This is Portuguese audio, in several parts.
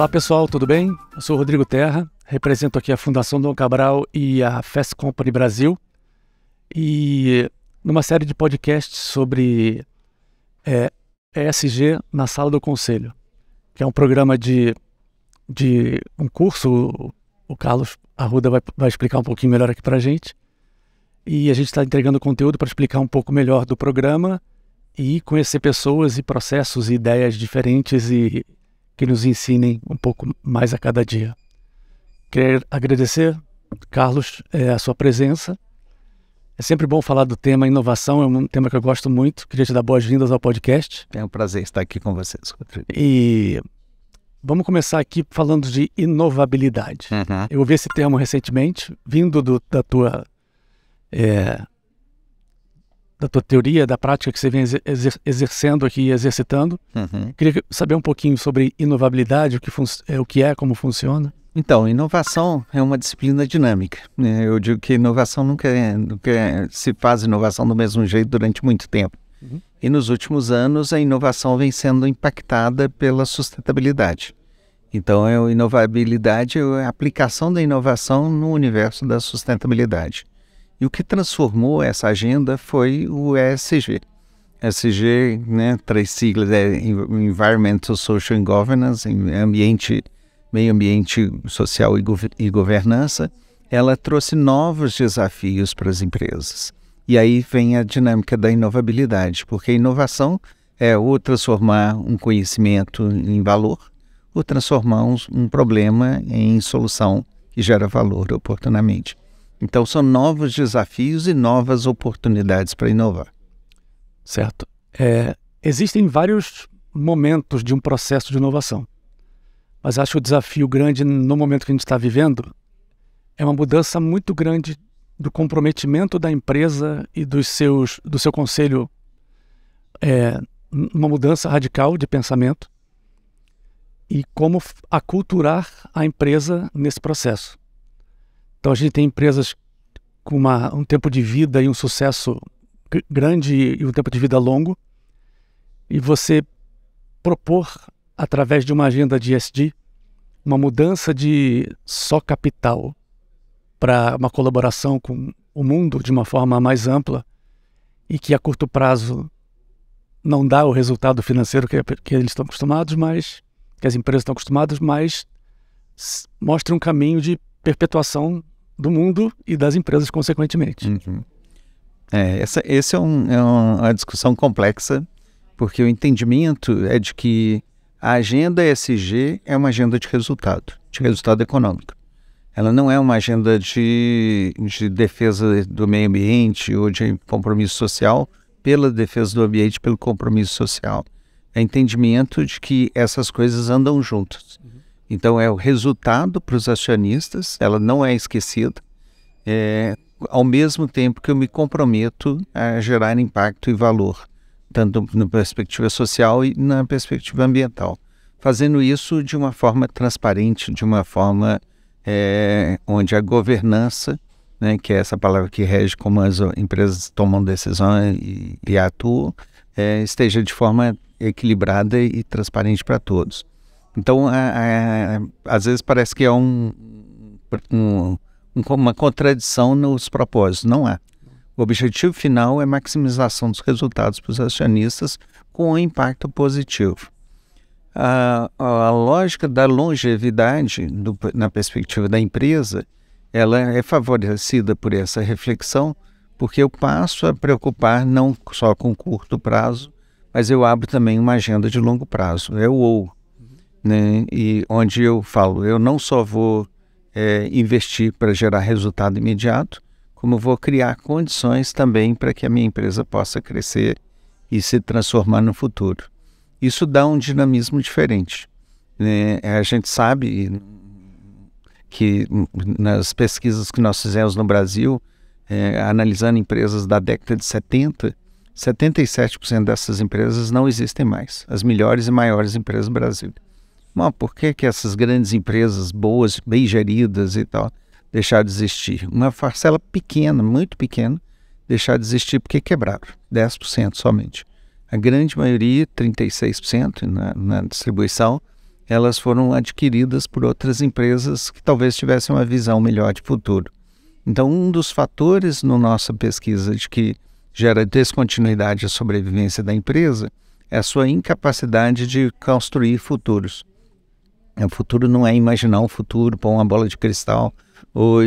Olá pessoal, tudo bem? Eu sou Rodrigo Terra, represento aqui a Fundação Dom Cabral e a Fast Company Brasil. E numa série de podcasts sobre é, ESG na Sala do Conselho, que é um programa de, de um curso, o Carlos Arruda vai, vai explicar um pouquinho melhor aqui para a gente. E a gente está entregando conteúdo para explicar um pouco melhor do programa e conhecer pessoas e processos e ideias diferentes e que nos ensinem um pouco mais a cada dia. Quero agradecer, Carlos, é, a sua presença. É sempre bom falar do tema inovação, é um tema que eu gosto muito. Queria te dar boas-vindas ao podcast. É um prazer estar aqui com vocês, Rodrigo. E vamos começar aqui falando de inovabilidade. Uhum. Eu ouvi esse termo recentemente, vindo do, da tua é, da tua teoria, da prática que você vem exer exercendo aqui e exercitando. Uhum. Queria saber um pouquinho sobre inovabilidade, o que, é, o que é, como funciona. Então, inovação é uma disciplina dinâmica. Né? Eu digo que inovação nunca, é, nunca é, se faz inovação do mesmo jeito durante muito tempo. Uhum. E nos últimos anos, a inovação vem sendo impactada pela sustentabilidade. Então, a é inovabilidade é a aplicação da inovação no universo da sustentabilidade. E o que transformou essa agenda foi o ESG. ESG, né, três siglas, é Environmental, Social and Governance, ambiente, meio ambiente social e, e governança, ela trouxe novos desafios para as empresas. E aí vem a dinâmica da inovabilidade, porque a inovação é ou transformar um conhecimento em valor, ou transformar um, um problema em solução que gera valor oportunamente. Então, são novos desafios e novas oportunidades para inovar. Certo. É, existem vários momentos de um processo de inovação. Mas acho que o desafio grande no momento que a gente está vivendo é uma mudança muito grande do comprometimento da empresa e dos seus, do seu conselho. É, uma mudança radical de pensamento e como aculturar a empresa nesse processo. Então a gente tem empresas com uma, um tempo de vida e um sucesso grande e um tempo de vida longo. E você propor, através de uma agenda de ESG, uma mudança de só capital para uma colaboração com o mundo de uma forma mais ampla e que a curto prazo não dá o resultado financeiro que, que eles estão acostumados, mas que as empresas estão acostumadas, mas mostra um caminho de perpetuação do mundo e das empresas, consequentemente. Uhum. É, essa esse é, um, é uma discussão complexa, porque o entendimento é de que a agenda ESG é uma agenda de resultado, de resultado econômico. Ela não é uma agenda de, de defesa do meio ambiente ou de compromisso social pela defesa do ambiente, pelo compromisso social. É entendimento de que essas coisas andam juntas. Então, é o resultado para os acionistas, ela não é esquecida, é, ao mesmo tempo que eu me comprometo a gerar impacto e valor, tanto na perspectiva social e na perspectiva ambiental. Fazendo isso de uma forma transparente, de uma forma é, onde a governança, né, que é essa palavra que rege como as empresas tomam decisões e, e atuam, é, esteja de forma equilibrada e transparente para todos. Então, é, é, é, às vezes parece que é um, um, uma contradição nos propósitos. Não é. O objetivo final é maximização dos resultados para os acionistas com um impacto positivo. A, a lógica da longevidade do, na perspectiva da empresa, ela é favorecida por essa reflexão, porque eu passo a preocupar não só com curto prazo, mas eu abro também uma agenda de longo prazo. É o ou né? e onde eu falo, eu não só vou é, investir para gerar resultado imediato, como vou criar condições também para que a minha empresa possa crescer e se transformar no futuro. Isso dá um dinamismo diferente. Né? A gente sabe que nas pesquisas que nós fizemos no Brasil, é, analisando empresas da década de 70, 77% dessas empresas não existem mais, as melhores e maiores empresas do Brasil. Mas por que, que essas grandes empresas boas, bem geridas e tal, deixaram de existir? Uma parcela pequena, muito pequena, deixaram de existir porque quebraram, 10% somente. A grande maioria, 36% na, na distribuição, elas foram adquiridas por outras empresas que talvez tivessem uma visão melhor de futuro. Então, um dos fatores na no nossa pesquisa de que gera descontinuidade à sobrevivência da empresa é a sua incapacidade de construir futuros. O futuro não é imaginar um futuro, pôr uma bola de cristal ou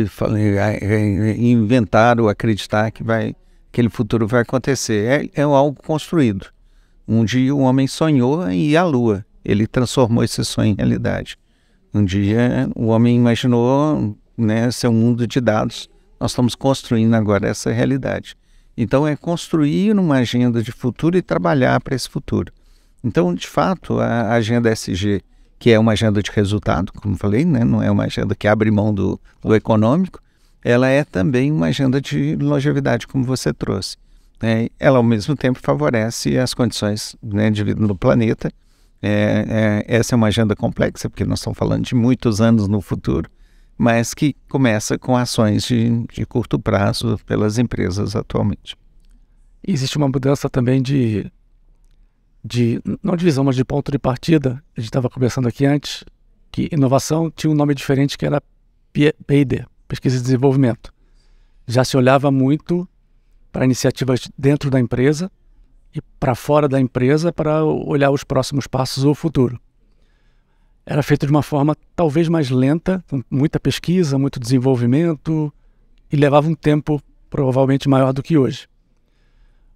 inventar ou acreditar que vai, aquele futuro vai acontecer. É, é algo construído. Um dia o homem sonhou em ir à lua. Ele transformou esse sonho em realidade. Um dia o homem imaginou né, ser um mundo de dados. Nós estamos construindo agora essa realidade. Então é construir uma agenda de futuro e trabalhar para esse futuro. Então, de fato, a agenda SG que é uma agenda de resultado, como falei, né? não é uma agenda que abre mão do, do econômico, ela é também uma agenda de longevidade, como você trouxe. Né, ela, ao mesmo tempo, favorece as condições né, de vida no planeta. É, é, essa é uma agenda complexa, porque nós estamos falando de muitos anos no futuro, mas que começa com ações de, de curto prazo pelas empresas atualmente. Existe uma mudança também de de, não divisão, mas de ponto de partida, a gente estava conversando aqui antes, que inovação tinha um nome diferente que era P&D, Pesquisa e Desenvolvimento. Já se olhava muito para iniciativas dentro da empresa e para fora da empresa para olhar os próximos passos ou o futuro. Era feito de uma forma talvez mais lenta, com muita pesquisa, muito desenvolvimento e levava um tempo provavelmente maior do que hoje.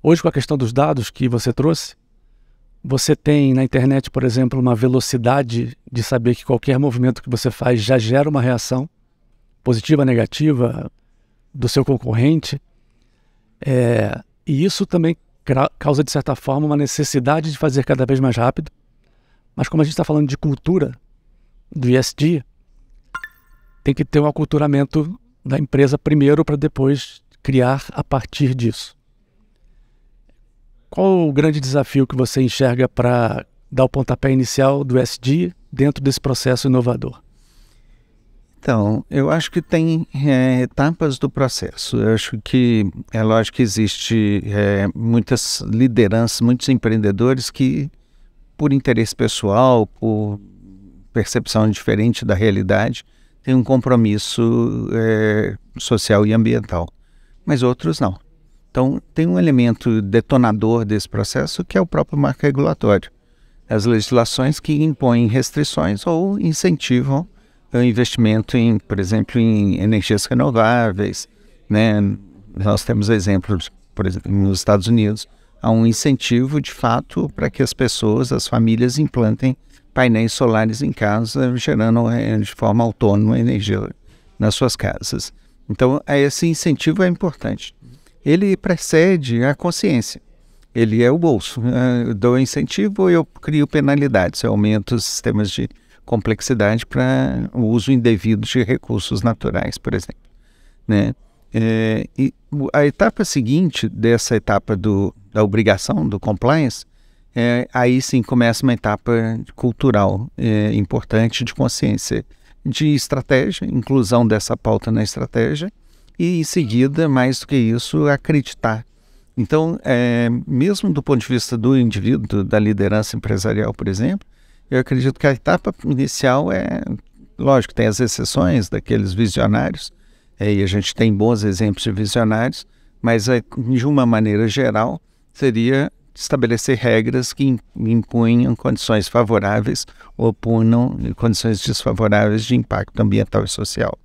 Hoje, com a questão dos dados que você trouxe, você tem na internet, por exemplo, uma velocidade de saber que qualquer movimento que você faz já gera uma reação, positiva, negativa, do seu concorrente. É, e isso também causa, de certa forma, uma necessidade de fazer cada vez mais rápido. Mas como a gente está falando de cultura, do ESG, tem que ter um aculturamento da empresa primeiro para depois criar a partir disso. Qual o grande desafio que você enxerga para dar o pontapé inicial do SD dentro desse processo inovador? Então, eu acho que tem é, etapas do processo. Eu acho que é lógico que existe é, muitas lideranças, muitos empreendedores que, por interesse pessoal, por percepção diferente da realidade, têm um compromisso é, social e ambiental. Mas outros não. Então, tem um elemento detonador desse processo que é o próprio marco regulatório. As legislações que impõem restrições ou incentivam o investimento em, por exemplo, em energias renováveis. Né? Nós temos exemplos, por exemplo, nos Estados Unidos, há um incentivo de fato para que as pessoas, as famílias implantem painéis solares em casa, gerando eh, de forma autônoma energia nas suas casas. Então, esse incentivo é importante ele precede a consciência. Ele é o bolso. É, eu dou incentivo, eu crio penalidades, eu aumento os sistemas de complexidade para o uso indevido de recursos naturais, por exemplo. Né? É, e a etapa seguinte dessa etapa do, da obrigação, do compliance, é, aí sim começa uma etapa cultural é, importante de consciência, de estratégia, inclusão dessa pauta na estratégia, e em seguida, mais do que isso, acreditar. Então, é, mesmo do ponto de vista do indivíduo, da liderança empresarial, por exemplo, eu acredito que a etapa inicial é, lógico, tem as exceções daqueles visionários, é, e a gente tem bons exemplos de visionários, mas é, de uma maneira geral seria estabelecer regras que impunham condições favoráveis ou punham condições desfavoráveis de impacto ambiental e social.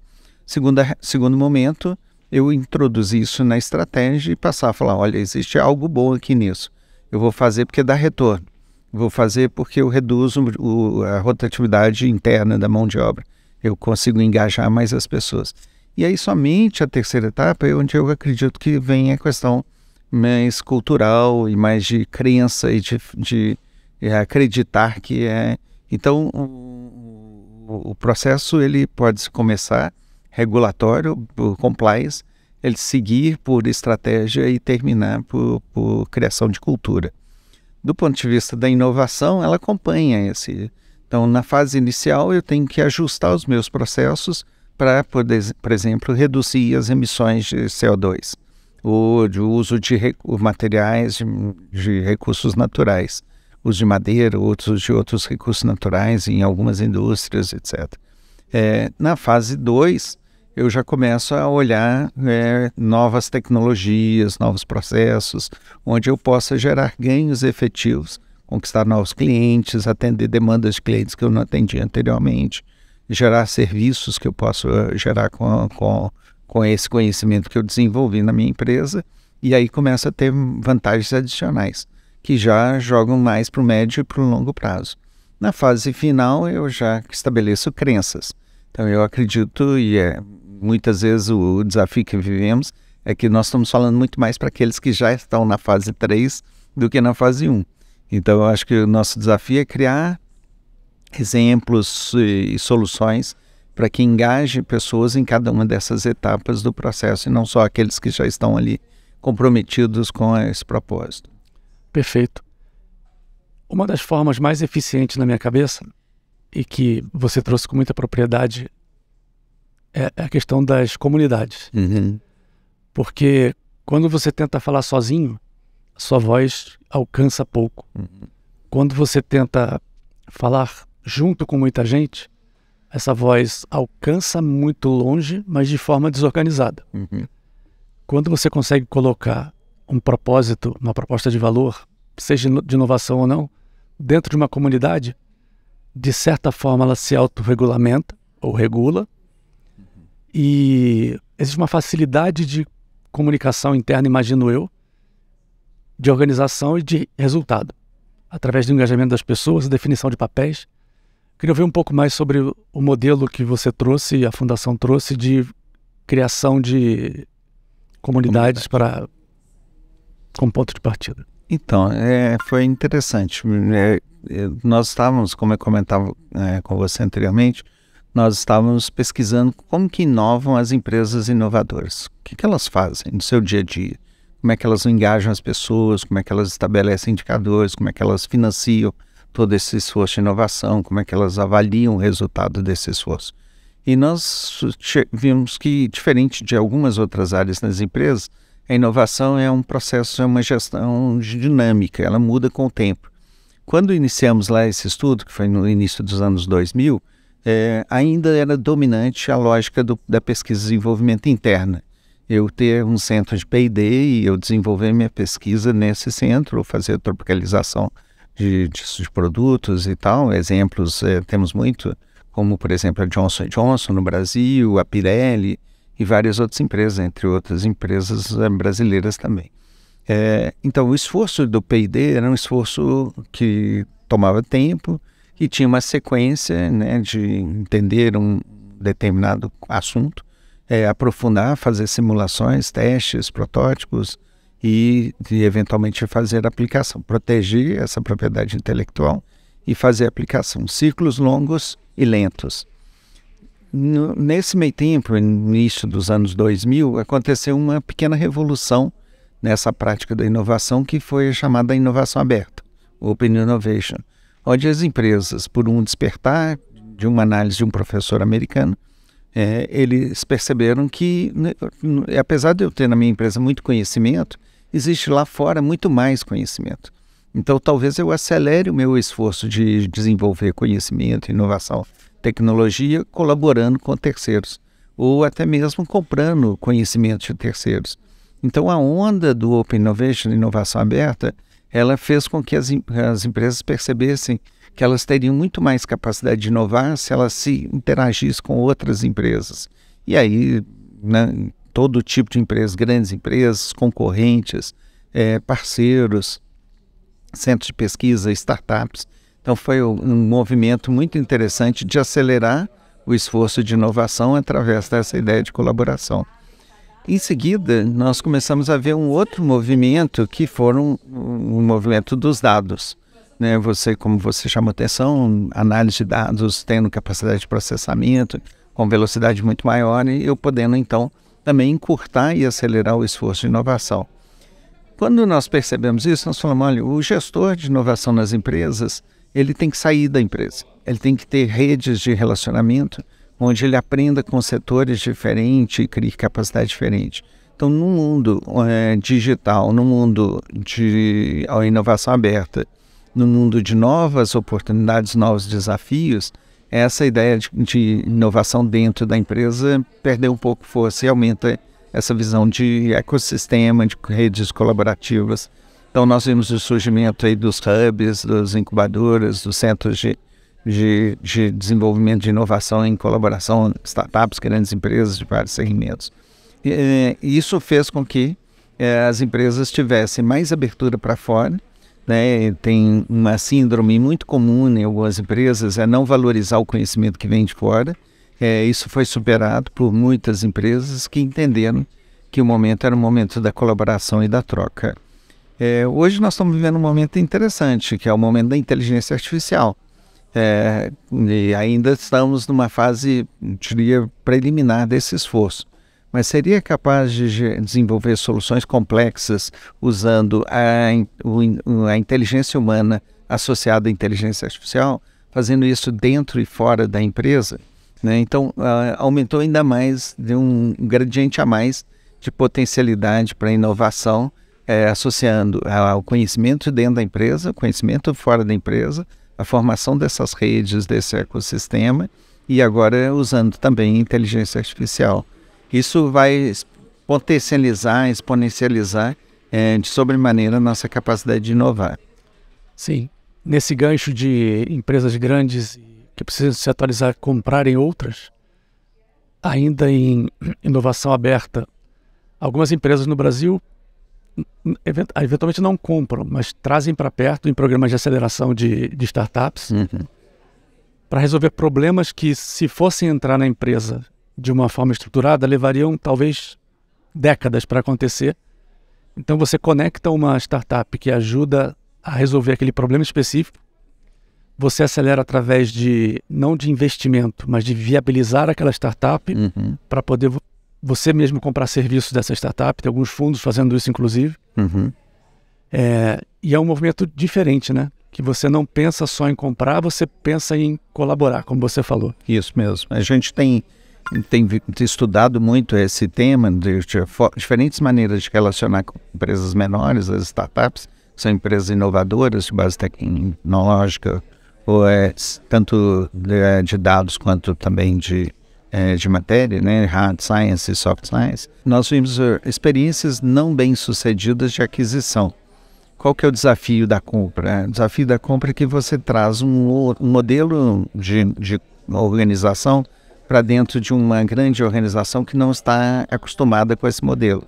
Segunda, segundo momento eu introduzir isso na estratégia e passar a falar: olha, existe algo bom aqui nisso. Eu vou fazer porque dá retorno. Vou fazer porque eu reduzo o, a rotatividade interna da mão de obra. Eu consigo engajar mais as pessoas. E aí, somente a terceira etapa é onde eu acredito que vem a questão mais cultural e mais de crença e de, de é, acreditar que é. Então, o, o processo ele pode começar regulatório, por compliance, ele seguir por estratégia e terminar por, por criação de cultura. Do ponto de vista da inovação, ela acompanha esse. Então, na fase inicial, eu tenho que ajustar os meus processos para, por, exemplo, reduzir as emissões de CO2 ou de uso de materiais de, de recursos naturais, uso de madeira, outros de outros recursos naturais em algumas indústrias, etc. É, na fase 2, eu já começo a olhar né, novas tecnologias, novos processos, onde eu possa gerar ganhos efetivos, conquistar novos clientes, atender demandas de clientes que eu não atendi anteriormente, gerar serviços que eu posso eh, gerar com, com, com esse conhecimento que eu desenvolvi na minha empresa, e aí começa a ter vantagens adicionais, que já jogam mais para o médio e para o longo prazo. Na fase final, eu já estabeleço crenças. Então, eu acredito e é muitas vezes o, o desafio que vivemos é que nós estamos falando muito mais para aqueles que já estão na fase 3 do que na fase 1. Então, eu acho que o nosso desafio é criar exemplos e, e soluções para que engaje pessoas em cada uma dessas etapas do processo e não só aqueles que já estão ali comprometidos com esse propósito. Perfeito. Uma das formas mais eficientes na minha cabeça e que você trouxe com muita propriedade é, é a questão das comunidades. Uhum. Porque quando você tenta falar sozinho, sua voz alcança pouco. Uhum. Quando você tenta falar junto com muita gente, essa voz alcança muito longe, mas de forma desorganizada. Uhum. Quando você consegue colocar um propósito, uma proposta de valor, seja de inovação ou não, dentro de uma comunidade, de certa forma ela se autorregulamenta ou regula, e existe uma facilidade de comunicação interna, imagino eu, de organização e de resultado, através do engajamento das pessoas, definição de papéis. Queria ouvir um pouco mais sobre o modelo que você trouxe, a fundação trouxe, de criação de comunidades para como ponto de partida. Então, é, foi interessante. É, é nós estávamos, como eu comentava é, com você anteriormente, nós estávamos pesquisando como que inovam as empresas inovadoras. O que, que elas fazem no seu dia a dia? Como é que elas engajam as pessoas? Como é que elas estabelecem indicadores? Como é que elas financiam todo esse esforço de inovação? Como é que elas avaliam o resultado desse esforço? E nós vimos que, diferente de algumas outras áreas nas empresas, a inovação é um processo, é uma gestão dinâmica, ela muda com o tempo. Quando iniciamos lá esse estudo, que foi no início dos anos 2000, é, ainda era dominante a lógica do, da pesquisa e desenvolvimento interna. Eu ter um centro de P&D e eu desenvolver minha pesquisa nesse centro, fazer tropicalização de, de, de produtos e tal. Exemplos é, temos muito, como por exemplo a Johnson Johnson no Brasil, a Pirelli e várias outras empresas, entre outras empresas é, brasileiras também. É, então o esforço do P&D era um esforço que tomava tempo, e tinha uma sequência né, de entender um determinado assunto, é, aprofundar, fazer simulações, testes, protótipos e, e eventualmente fazer aplicação, proteger essa propriedade intelectual e fazer aplicação. Ciclos longos e lentos. No, nesse meio tempo, início dos anos 2000, aconteceu uma pequena revolução nessa prática da inovação que foi chamada inovação aberta, Open Innovation onde as empresas, por um despertar de uma análise de um professor americano, é, eles perceberam que, né, é, apesar de eu ter na minha empresa muito conhecimento, existe lá fora muito mais conhecimento. Então, talvez eu acelere o meu esforço de desenvolver conhecimento, inovação, tecnologia, colaborando com terceiros, ou até mesmo comprando conhecimento de terceiros. Então, a onda do Open Innovation, inovação aberta, ela fez com que as, as empresas percebessem que elas teriam muito mais capacidade de inovar se elas se interagissem com outras empresas. E aí, né, todo tipo de empresas, grandes empresas, concorrentes, é, parceiros, centros de pesquisa, startups. Então, foi um movimento muito interessante de acelerar o esforço de inovação através dessa ideia de colaboração. Em seguida, nós começamos a ver um outro movimento que foram o um movimento dos dados. Né? Você, como você chamou atenção, análise de dados tendo capacidade de processamento com velocidade muito maior e eu podendo então também encurtar e acelerar o esforço de inovação. Quando nós percebemos isso, nós falamos, olha, o gestor de inovação nas empresas, ele tem que sair da empresa, ele tem que ter redes de relacionamento onde ele aprenda com setores diferentes e crie capacidade diferente. Então, no mundo é, digital, no mundo de inovação aberta, no mundo de novas oportunidades, novos desafios, essa ideia de, de inovação dentro da empresa perdeu um pouco força e aumenta essa visão de ecossistema, de redes colaborativas. Então, nós vimos o surgimento aí dos hubs, das incubadoras, dos centros de de, de desenvolvimento de inovação em colaboração, startups, grandes empresas de vários segmentos. E, eh, isso fez com que eh, as empresas tivessem mais abertura para fora. Né? Tem uma síndrome muito comum em algumas empresas, é não valorizar o conhecimento que vem de fora. É, isso foi superado por muitas empresas que entenderam que o momento era o momento da colaboração e da troca. É, hoje nós estamos vivendo um momento interessante, que é o momento da inteligência artificial. É, e ainda estamos numa fase, diria, preliminar desse esforço. Mas seria capaz de desenvolver soluções complexas usando a, a inteligência humana associada à inteligência artificial, fazendo isso dentro e fora da empresa? Né? Então, aumentou ainda mais, deu um gradiente a mais de potencialidade para inovação, é, associando ao conhecimento dentro da empresa, conhecimento fora da empresa, a formação dessas redes, desse ecossistema, e agora usando também inteligência artificial. Isso vai potencializar, exponencializar é, de sobremaneira a nossa capacidade de inovar. Sim. Nesse gancho de empresas grandes que precisam se atualizar, comprarem outras, ainda em inovação aberta, algumas empresas no Brasil eventualmente não compram, mas trazem para perto em programas de aceleração de, de startups uhum. para resolver problemas que, se fossem entrar na empresa de uma forma estruturada, levariam talvez décadas para acontecer. Então você conecta uma startup que ajuda a resolver aquele problema específico, você acelera através de não de investimento, mas de viabilizar aquela startup uhum. para poder você mesmo comprar serviços dessa startup, tem alguns fundos fazendo isso, inclusive. Uhum. É, e é um movimento diferente, né? Que você não pensa só em comprar, você pensa em colaborar, como você falou. Isso mesmo. A gente tem, tem estudado muito esse tema de, diferentes maneiras de relacionar com empresas menores, as startups, são empresas inovadoras de base tecnológica, ou é, tanto de, é, de dados quanto também de é, de matéria, né, hard science e soft science, nós vimos eh, experiências não bem sucedidas de aquisição. Qual que é o desafio da compra? É, o desafio da compra é que você traz um, um modelo de, de organização para dentro de uma grande organização que não está acostumada com esse modelo.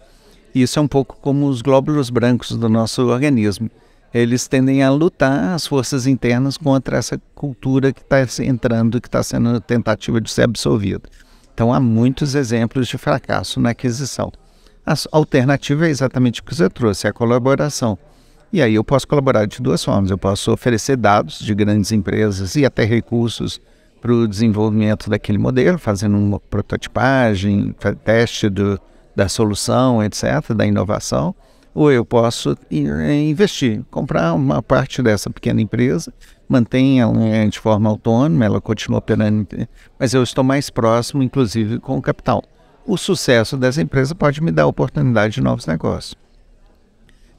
Isso é um pouco como os glóbulos brancos do nosso organismo eles tendem a lutar as forças internas contra essa cultura que está entrando, que está sendo tentativa de ser absorvida. Então há muitos exemplos de fracasso na aquisição. A alternativa é exatamente o que você trouxe, é a colaboração. E aí eu posso colaborar de duas formas. Eu posso oferecer dados de grandes empresas e até recursos para o desenvolvimento daquele modelo, fazendo uma prototipagem, teste do, da solução, etc., da inovação ou eu posso eh, investir, comprar uma parte dessa pequena empresa, mantenha ela eh, de forma autônoma, ela continua operando, eh, mas eu estou mais próximo, inclusive, com o capital. O sucesso dessa empresa pode me dar oportunidade de novos negócios.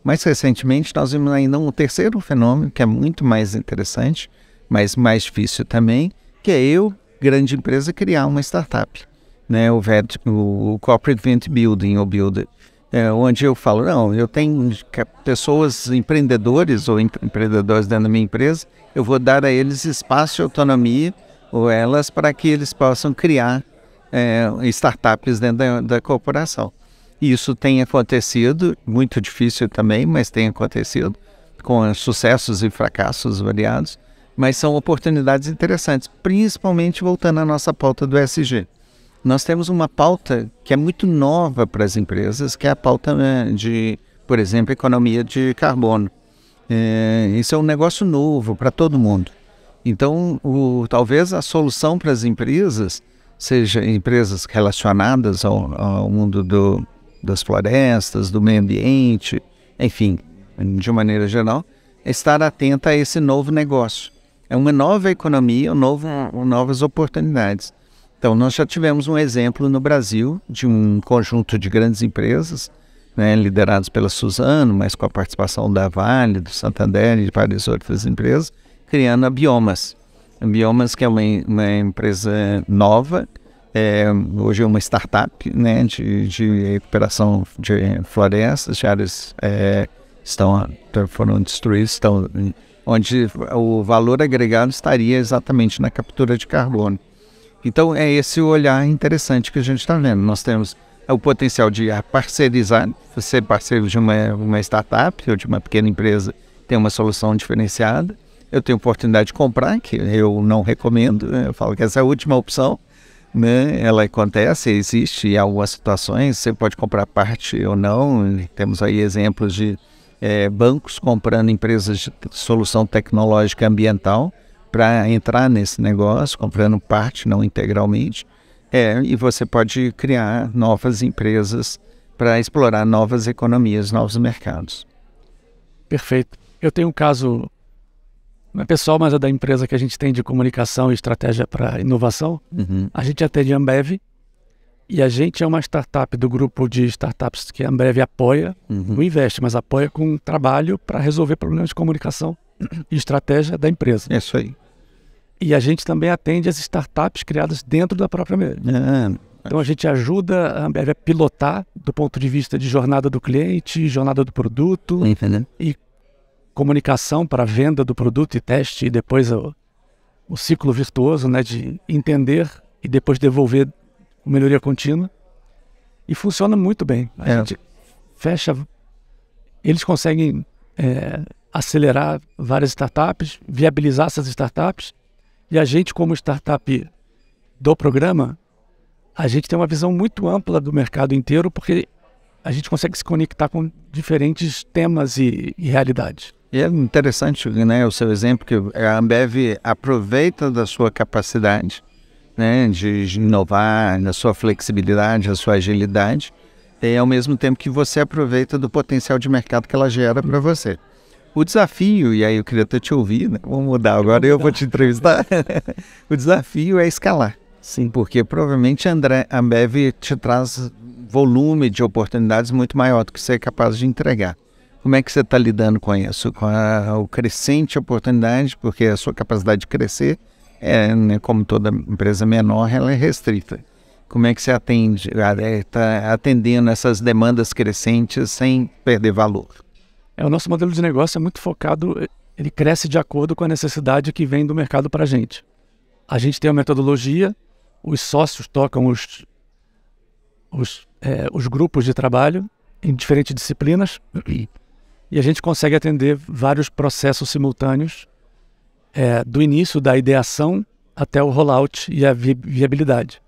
Mais recentemente, nós vimos ainda um terceiro fenômeno que é muito mais interessante, mas mais difícil também, que é eu, grande empresa, criar uma startup. Né, o, VET, o Corporate Venture Building, ou Builder, é, onde eu falo, não, eu tenho pessoas empreendedores ou empreendedores dentro da minha empresa, eu vou dar a eles espaço e autonomia, ou elas, para que eles possam criar é, startups dentro da, da corporação. Isso tem acontecido, muito difícil também, mas tem acontecido, com sucessos e fracassos variados, mas são oportunidades interessantes, principalmente voltando à nossa pauta do SG nós temos uma pauta que é muito nova para as empresas, que é a pauta né, de, por exemplo, economia de carbono. É, isso é um negócio novo para todo mundo. Então, o, talvez a solução para as empresas, seja empresas relacionadas ao, ao mundo do, das florestas, do meio ambiente, enfim, de maneira geral, é estar atenta a esse novo negócio. É uma nova economia, um novo, novas oportunidades. Então, nós já tivemos um exemplo no Brasil de um conjunto de grandes empresas, né, liderados pela Suzano, mas com a participação da Vale, do Santander e de várias outras empresas, criando a Biomas. A Biomas, que é uma, uma empresa nova, é, hoje é uma startup né, de, de recuperação de florestas, de áreas é, estão, foram destruídas, estão, onde o valor agregado estaria exatamente na captura de carbono. Então é esse o olhar interessante que a gente está vendo. Nós temos o potencial de parcerizar, ser parceiro de uma, uma startup ou de uma pequena empresa tem uma solução diferenciada. Eu tenho oportunidade de comprar, que eu não recomendo, né? eu falo que essa é a última opção. Né? Ela acontece, existe em algumas situações, você pode comprar parte ou não. Temos aí exemplos de é, bancos comprando empresas de solução tecnológica ambiental para entrar nesse negócio, comprando parte, não integralmente. É, e você pode criar novas empresas para explorar novas economias, novos mercados. Perfeito. Eu tenho um caso, não é pessoal, mas é da empresa que a gente tem de comunicação e estratégia para inovação. Uhum. A gente atende a Ambev e a gente é uma startup do grupo de startups que a Ambev apoia, uhum. não investe, mas apoia com trabalho para resolver problemas de comunicação e estratégia da empresa. É isso aí. E a gente também atende as startups criadas dentro da própria mesa. É, então a gente ajuda a Ambev a pilotar do ponto de vista de jornada do cliente, jornada do produto e comunicação para venda do produto e teste e depois o, o ciclo virtuoso, né, de entender e depois devolver com melhoria contínua. E funciona muito bem. A é. gente fecha, eles conseguem é, acelerar várias startups, viabilizar essas startups e a gente, como startup do programa, a gente tem uma visão muito ampla do mercado inteiro, porque a gente consegue se conectar com diferentes temas e, e realidades. E é interessante né, o seu exemplo, que a Ambev aproveita da sua capacidade né, de inovar, da sua flexibilidade, da sua agilidade, e ao mesmo tempo que você aproveita do potencial de mercado que ela gera para você. O desafio, e aí eu queria até te ouvir, né? Vou mudar agora, eu vou te entrevistar. o desafio é escalar. Sim. Porque provavelmente André, a Ambev te traz volume de oportunidades muito maior do que você é capaz de entregar. Como é que você está lidando com isso? Com a, o crescente oportunidade, porque a sua capacidade de crescer, é, né, como toda empresa menor, ela é restrita. Como é que você atende, está é, atendendo essas demandas crescentes sem perder valor? É, o nosso modelo de negócio é muito focado, eh, ele cresce de acordo com a necessidade que vem do mercado para a gente. A gente tem uma metodologia, os sócios tocam os, os, é, os grupos de trabalho em diferentes disciplinas e a gente consegue atender vários processos simultâneos é, do início da ideação até o rollout e a vi viabilidade.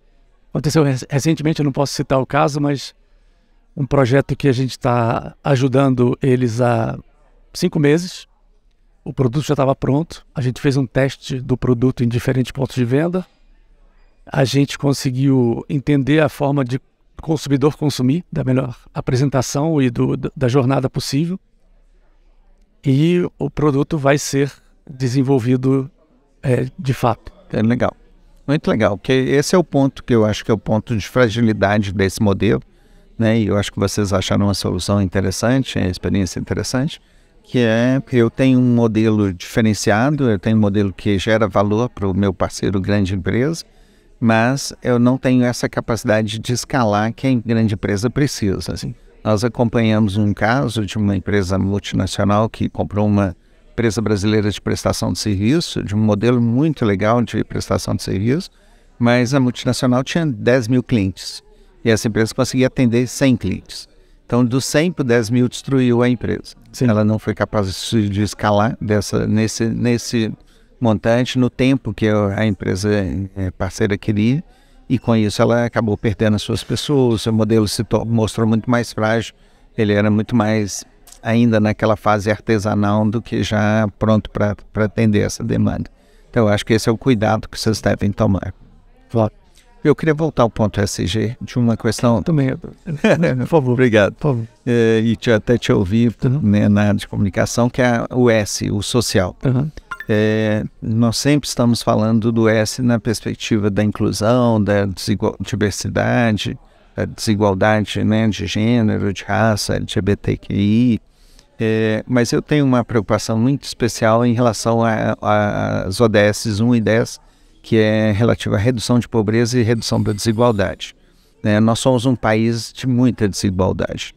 Aconteceu recentemente, eu não posso citar o caso, mas um projeto que a gente está ajudando eles há cinco meses. O produto já estava pronto. A gente fez um teste do produto em diferentes pontos de venda. A gente conseguiu entender a forma de consumidor consumir da melhor apresentação e do, da jornada possível. E o produto vai ser desenvolvido é, de fato. É legal. Muito legal, porque esse é o ponto que eu acho que é o ponto de fragilidade desse modelo né? E eu acho que vocês acharam uma solução interessante, uma experiência interessante, que é eu tenho um modelo diferenciado, eu tenho um modelo que gera valor para o meu parceiro grande empresa, mas eu não tenho essa capacidade de escalar que a grande empresa precisa. Assim. Nós acompanhamos um caso de uma empresa multinacional que comprou uma empresa brasileira de prestação de serviço, de um modelo muito legal de prestação de serviço, mas a multinacional tinha 10 mil clientes. E essa empresa conseguia atender 100 clientes. Então, dos 100 para 10 mil, destruiu a empresa. Sim. Ela não foi capaz de escalar dessa, nesse, nesse montante, no tempo que a empresa é, parceira queria. E com isso, ela acabou perdendo as suas pessoas. Seu modelo se mostrou muito mais frágil. Ele era muito mais ainda naquela fase artesanal do que já pronto para atender essa demanda. Então, eu acho que esse é o cuidado que vocês devem tomar. Claro. Eu queria voltar ao ponto SG de uma questão. Também, né, né? por favor. Obrigado. Por favor. É, e te, até te ouvir uhum. né, na área de comunicação, que é o S, o social. Uhum. É, nós sempre estamos falando do S na perspectiva da inclusão, da diversidade, da desigualdade né, de gênero, de raça, LGBTQI. É, eh, mas eu tenho uma preocupação muito especial em relação às ODS 1 e 10, que é relativo à redução de pobreza e redução da desigualdade. É, nós somos um país de muita desigualdade.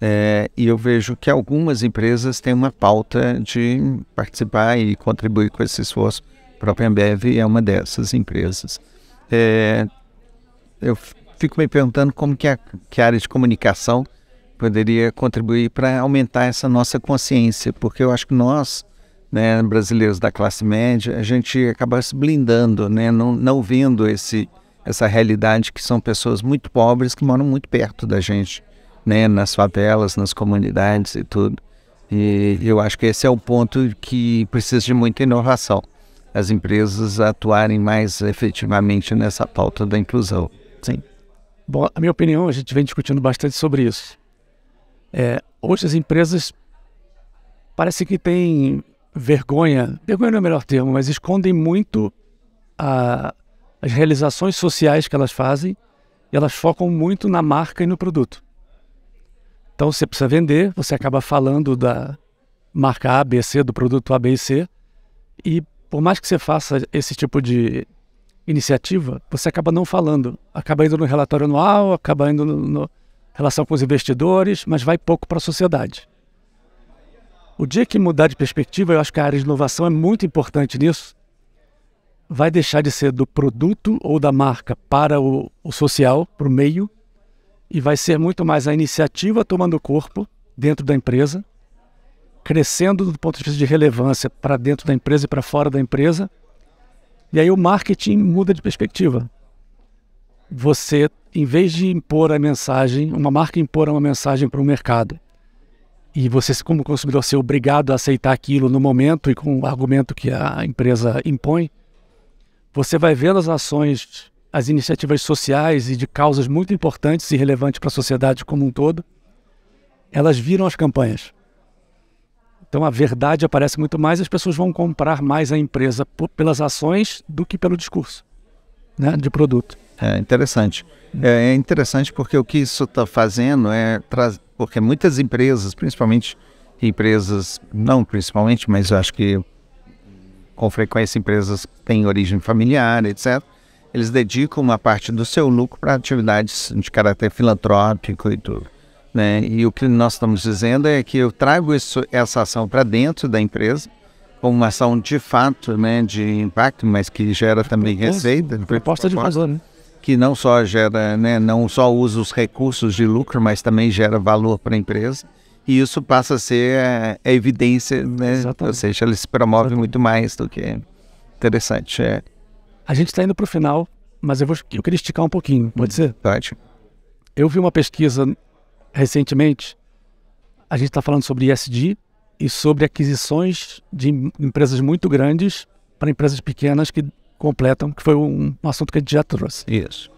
É, e eu vejo que algumas empresas têm uma pauta de participar e contribuir com esse esforço. A própria Ambev é uma dessas empresas. É, eu fico me perguntando como que a, que a área de comunicação poderia contribuir para aumentar essa nossa consciência, porque eu acho que nós, né, brasileiros da classe média, a gente acaba se blindando, né, não, não vendo esse, essa realidade que são pessoas muito pobres que moram muito perto da gente, né, nas favelas, nas comunidades e tudo. E eu acho que esse é o ponto que precisa de muita inovação, as empresas atuarem mais efetivamente nessa pauta da inclusão. Sim. Bom, a minha opinião, a gente vem discutindo bastante sobre isso. É, hoje as empresas parece que têm vergonha, vergonha não é o melhor termo, mas escondem muito a, as realizações sociais que elas fazem e elas focam muito na marca e no produto. Então você precisa vender, você acaba falando da marca A, B, C, do produto A, B e C, e por mais que você faça esse tipo de iniciativa, você acaba não falando, acaba indo no relatório anual, acaba indo na relação com os investidores, mas vai pouco para a sociedade. O dia que mudar de perspectiva, eu acho que a área de inovação é muito importante nisso. Vai deixar de ser do produto ou da marca para o, o social, para o meio, e vai ser muito mais a iniciativa tomando corpo dentro da empresa, crescendo do ponto de vista de relevância para dentro da empresa e para fora da empresa. E aí o marketing muda de perspectiva. Você, em vez de impor a mensagem, uma marca impor uma mensagem para o mercado, e você, como consumidor, ser obrigado a aceitar aquilo no momento e com o argumento que a empresa impõe, você vai vendo as ações, as iniciativas sociais e de causas muito importantes e relevantes para a sociedade como um todo, elas viram as campanhas. Então a verdade aparece muito mais, as pessoas vão comprar mais a empresa pelas ações do que pelo discurso né, de produto. É interessante. Hum. É, é, interessante porque o que isso está fazendo é trazer porque muitas empresas, principalmente empresas, não principalmente, mas eu acho que com frequência empresas têm origem familiar, etc., eles dedicam uma parte do seu lucro para atividades de caráter filantrópico e tudo. Né? E o que nós estamos dizendo é que eu trago isso, essa ação para dentro da empresa, como uma ação de fato, né, de impacto, mas que gera também receita. Proposta de valor, né? que não só gera, né, não só usa os recursos de lucro, mas também gera valor para a empresa. E isso passa a ser a, é, é evidência, né? Exatamente. Ou seja, ele se promove Exatamente. muito mais do que interessante. É. A gente está indo para o final, mas eu, vou, eu queria esticar um pouquinho, pode hum, ser? Pode. Eu vi uma pesquisa recentemente, a gente está falando sobre ISD e sobre aquisições de empresas muito grandes para empresas pequenas que completam, que foi um, um assunto que a gente já trouxe. Isso.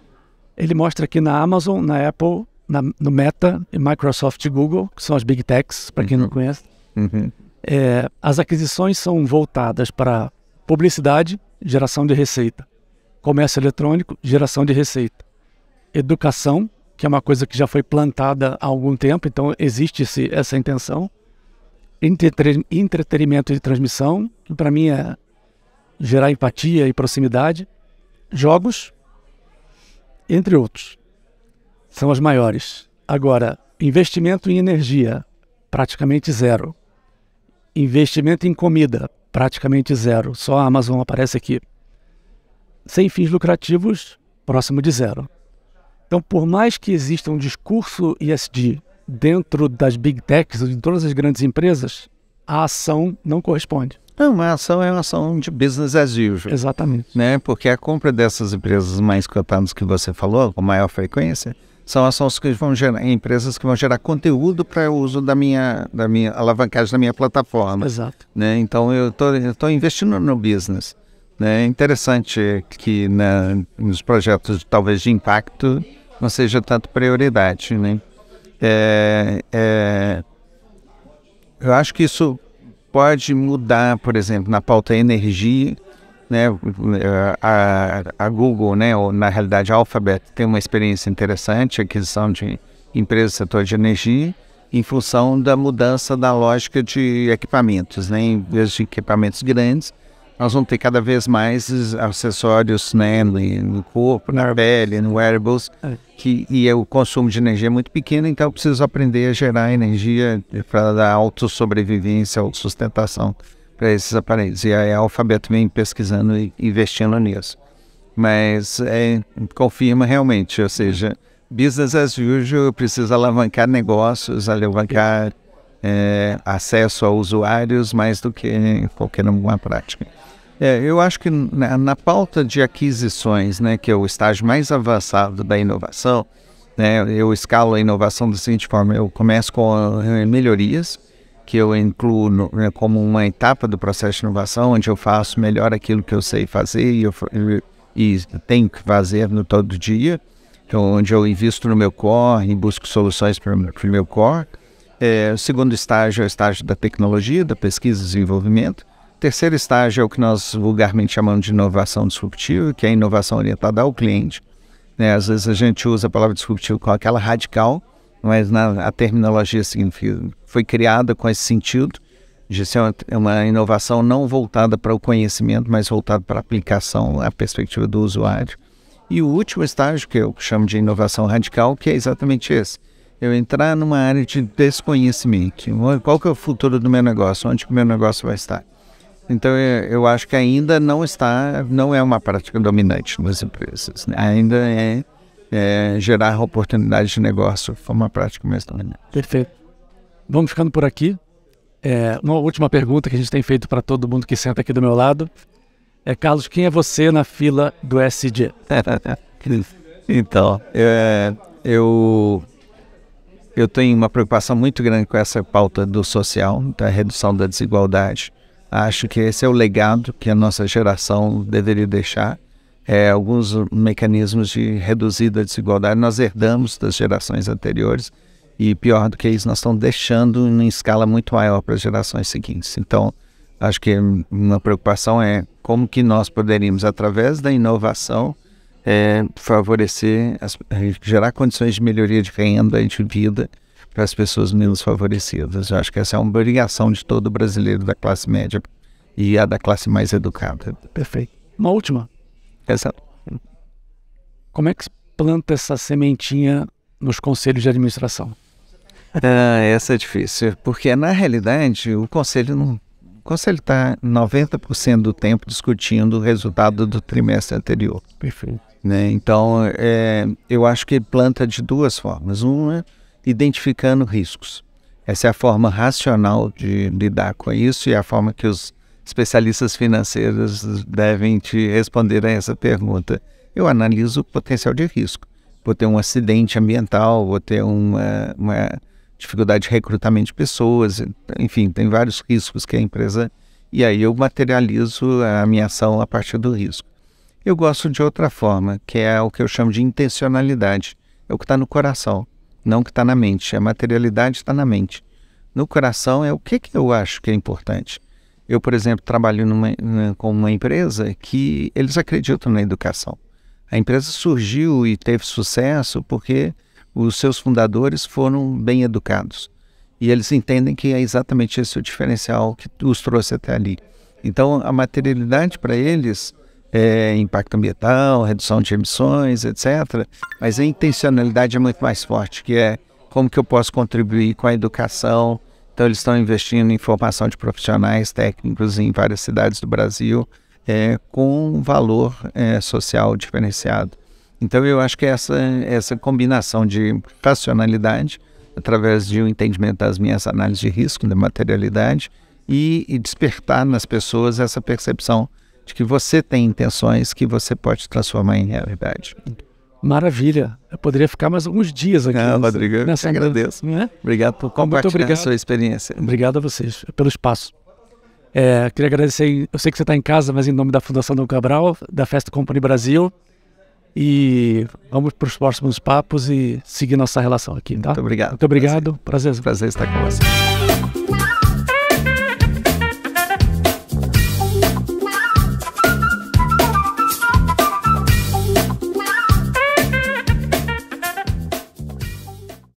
Ele mostra aqui na Amazon, na Apple, na, no Meta, e Microsoft e Google, que são as Big Techs, para quem uhum. não conhece. Uhum. É, as aquisições são voltadas para publicidade, geração de receita, comércio eletrônico, geração de receita, educação, que é uma coisa que já foi plantada há algum tempo, então existe se essa intenção, entretenimento e transmissão, que para mim é gerar empatia e proximidade, jogos, entre outros. São as maiores. Agora, investimento em energia, praticamente zero. Investimento em comida, praticamente zero. Só a Amazon aparece aqui. Sem fins lucrativos, próximo de zero. Então, por mais que exista um discurso ISD dentro das big techs de todas as grandes empresas, a ação não corresponde. Não, é uma ação é uma ação de business as usual. Exatamente. Né? Porque a compra dessas empresas mais cotadas que você falou, com maior frequência, são ações que vão gerar empresas que vão gerar conteúdo para o uso da minha da minha alavancagem da minha plataforma. Exato. Né? Então eu tô tô investindo no business. Né? É interessante que nos projetos talvez de impacto não seja tanto prioridade, né? É, é, eu acho que isso pode mudar, por exemplo, na pauta energia, né, a, a Google, né, ou na realidade a Alphabet, tem uma experiência interessante, aquisição de empresas do setor de energia, em função da mudança da lógica de equipamentos, né, em vez de equipamentos grandes, nós vamos ter cada vez mais acessórios né, no corpo, na pele, no wearables, é. que, e é o consumo de energia é muito pequeno, então eu preciso aprender a gerar energia para dar autossobrevivência, autossustentação para esses aparelhos. E a Alphabet vem pesquisando e investindo nisso. Mas é, confirma realmente, ou seja, business as usual precisa alavancar negócios, alavancar é, acesso a usuários mais do que qualquer uma prática. É, eu acho que na, na, pauta de aquisições, né, que é o estágio mais avançado da inovação, né, eu escalo a inovação da seguinte forma: eu começo com eh, melhorias, que eu incluo no, né, como uma etapa do processo de inovação, onde eu faço melhor aquilo que eu sei fazer e, eu, e tenho que fazer no todo dia, então, onde eu invisto no meu core e busco soluções para o meu core. É, o segundo estágio é o estágio da tecnologia, da pesquisa e desenvolvimento terceiro estágio é o que nós vulgarmente chamamos de inovação disruptiva, que é a inovação orientada ao cliente. Né? Às vezes a gente usa a palavra disruptivo com aquela radical, mas na, a terminologia significa foi criada com esse sentido de ser uma, uma inovação não voltada para o conhecimento, mas voltada para a aplicação, a perspectiva do usuário. E o último estágio, que eu chamo de inovação radical, que é exatamente esse. Eu entrar numa área de desconhecimento. Qual que é o futuro do meu negócio? Onde o meu negócio vai estar? Então eu acho que ainda não está, não é uma prática dominante nas empresas. Assim. Né? Ainda é, é, gerar oportunidades de negócio foi uma prática mais dominante. Perfeito. Vamos ficando por aqui. É, uma última pergunta que a gente tem feito para todo mundo que senta aqui do meu lado é Carlos, quem é você na fila do SG? então, é, eu eu tenho uma preocupação muito grande com essa pauta do social, da redução da desigualdade. Acho que esse é o legado que a nossa geração deveria deixar. É, alguns mecanismos de reduzida desigualdade nós herdamos das gerações anteriores e pior do que isso, nós estamos deixando em escala muito maior para as gerações seguintes. Então, acho que uma preocupação é como que nós poderíamos, através da inovação, é, favorecer, as, gerar condições de melhoria de renda e de vida para as pessoas menos favorecidas. Eu acho que essa é uma variação de todo brasileiro da classe média e a da classe mais educada. Perfeito. Uma última. Exato. Como é que se planta essa sementinha nos conselhos de administração? Ah, essa é difícil, porque na realidade o conselho não o conselho está 90% do tempo discutindo o resultado do trimestre anterior. Perfeito. Né? Então, é, eu acho que planta de duas formas. Uma é identificando riscos. Essa é a forma racional de lidar com isso e é a forma que os especialistas financeiros devem te responder a essa pergunta. Eu analiso o potencial de risco. Vou ter um acidente ambiental, vou ter uma, uma dificuldade de recrutamento de pessoas, enfim, tem vários riscos que a empresa. E aí eu materializo a minha ação a partir do risco. Eu gosto de outra forma, que é o que eu chamo de intencionalidade, é o que está no coração não que está na mente. A materialidade está na mente. No coração é o que, que eu acho que é importante. Eu, por exemplo, trabalho numa, numa, né, com uma empresa que eles acreditam na educação. A empresa surgiu e teve sucesso porque os seus fundadores foram bem educados. E eles entendem que é exatamente esse o diferencial que os trouxe até ali. Então, a materialidade para eles é, impacto ambiental, redução de emissões, etc. Mas a intencionalidade é muito mais forte, que é como que eu posso contribuir com a educação. Então eles estão investindo em formação de profissionais técnicos em várias cidades do Brasil é, com valor é, social diferenciado. Então eu acho que essa, essa combinação de racionalidade através de um entendimento das minhas análises de risco, da materialidade, e, e despertar nas pessoas essa percepção de que você tem intenções que você pode transformar em realidade. Maravilha. Eu poderia ficar mais alguns dias aqui. Não, Rodrigo, eu nessa, agradeço. Né? Obrigado por compartilhar a sua experiência. Obrigado a vocês pelo espaço. É, queria agradecer, eu sei que você está em casa, mas em nome da Fundação Dom Cabral, da Festa Company Brasil. E vamos para os próximos papos e seguir nossa relação aqui, tá? Muito obrigado. Muito obrigado. Prazer, prazer estar com você.